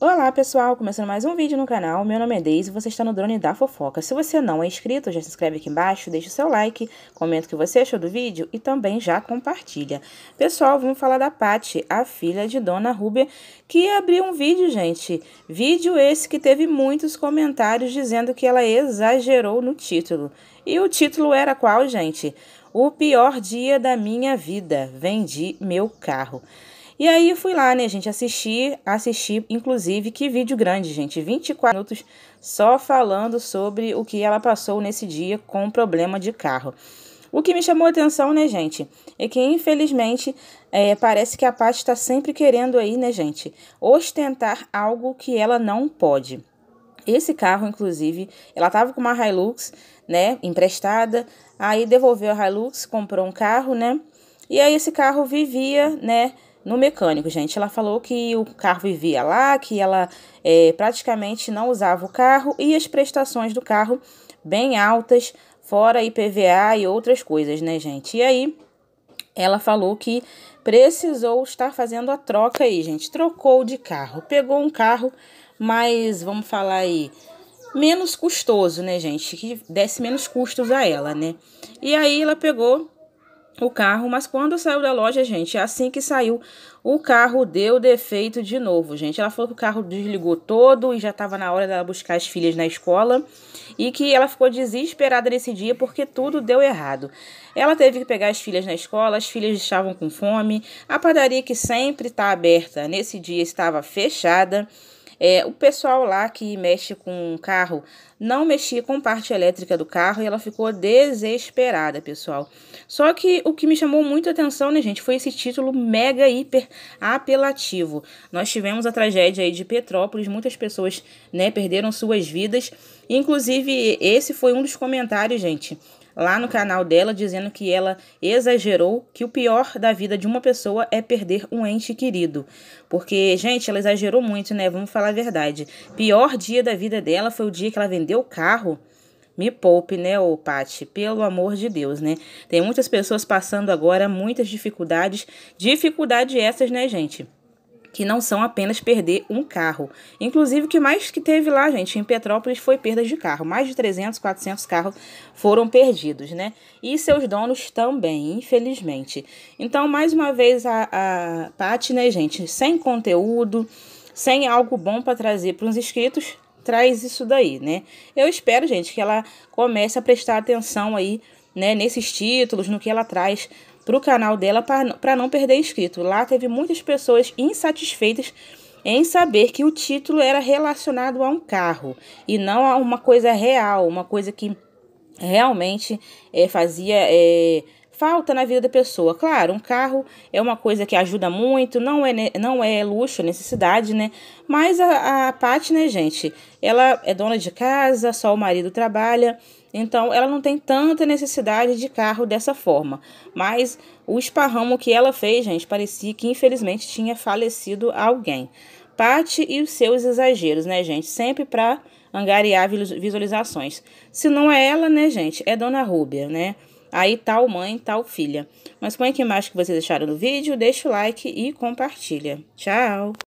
Olá pessoal, começando mais um vídeo no canal, meu nome é Deise e você está no Drone da Fofoca. Se você não é inscrito, já se inscreve aqui embaixo, deixa o seu like, comenta o que você achou do vídeo e também já compartilha. Pessoal, vamos falar da Pati, a filha de Dona Rúbia, que abriu um vídeo, gente. Vídeo esse que teve muitos comentários dizendo que ela exagerou no título. E o título era qual, gente? O pior dia da minha vida, vendi meu carro. E aí fui lá, né, gente, assistir, assistir, inclusive, que vídeo grande, gente, 24 minutos só falando sobre o que ela passou nesse dia com problema de carro. O que me chamou a atenção, né, gente, é que infelizmente é, parece que a Paty está sempre querendo aí, né, gente, ostentar algo que ela não pode. Esse carro, inclusive, ela tava com uma Hilux, né, emprestada, aí devolveu a Hilux, comprou um carro, né, e aí esse carro vivia, né, no mecânico, gente. Ela falou que o carro vivia lá, que ela é, praticamente não usava o carro e as prestações do carro bem altas, fora IPVA e outras coisas, né, gente? E aí ela falou que precisou estar fazendo a troca aí, gente. Trocou de carro, pegou um carro mas vamos falar aí, menos custoso, né, gente? Que desse menos custos a ela, né? E aí ela pegou o carro, mas quando saiu da loja, gente, é assim que saiu, o carro deu defeito de novo, gente. Ela falou que o carro desligou todo e já estava na hora dela buscar as filhas na escola e que ela ficou desesperada nesse dia porque tudo deu errado. Ela teve que pegar as filhas na escola, as filhas estavam com fome, a padaria que sempre está aberta nesse dia estava fechada. É, o pessoal lá que mexe com o carro não mexia com parte elétrica do carro e ela ficou desesperada, pessoal. Só que o que me chamou muito atenção, né, gente, foi esse título mega hiper apelativo. Nós tivemos a tragédia aí de Petrópolis, muitas pessoas, né, perderam suas vidas. Inclusive, esse foi um dos comentários, gente, lá no canal dela dizendo que ela exagerou, que o pior da vida de uma pessoa é perder um ente querido. Porque, gente, ela exagerou muito, né? Vamos falar a verdade. Pior dia da vida dela foi o dia que ela vendeu o carro. Me poupe, né, ô Pati? Pelo amor de Deus, né? Tem muitas pessoas passando agora muitas dificuldades. Dificuldade essas, né, gente? que não são apenas perder um carro. Inclusive, o que mais que teve lá, gente, em Petrópolis foi perdas de carro. Mais de 300, 400 carros foram perdidos, né? E seus donos também, infelizmente. Então, mais uma vez, a, a Paty, né, gente, sem conteúdo, sem algo bom para trazer para os inscritos, traz isso daí, né? Eu espero, gente, que ela comece a prestar atenção aí, né, nesses títulos, no que ela traz para o canal dela para não perder inscrito. Lá teve muitas pessoas insatisfeitas em saber que o título era relacionado a um carro e não a uma coisa real, uma coisa que realmente é, fazia é, falta na vida da pessoa. Claro, um carro é uma coisa que ajuda muito, não é, não é luxo, é necessidade, né? Mas a, a Paty, né, gente, ela é dona de casa, só o marido trabalha, então ela não tem tanta necessidade de carro dessa forma. Mas o esparramo que ela fez, gente, parecia que infelizmente tinha falecido alguém. Paty e os seus exageros, né, gente? Sempre para angariar visualizações. Se não é ela, né, gente? É Dona Rúbia, né? Aí tal mãe, tal filha. Mas põe aqui embaixo que vocês acharam do vídeo, deixa o like e compartilha. Tchau!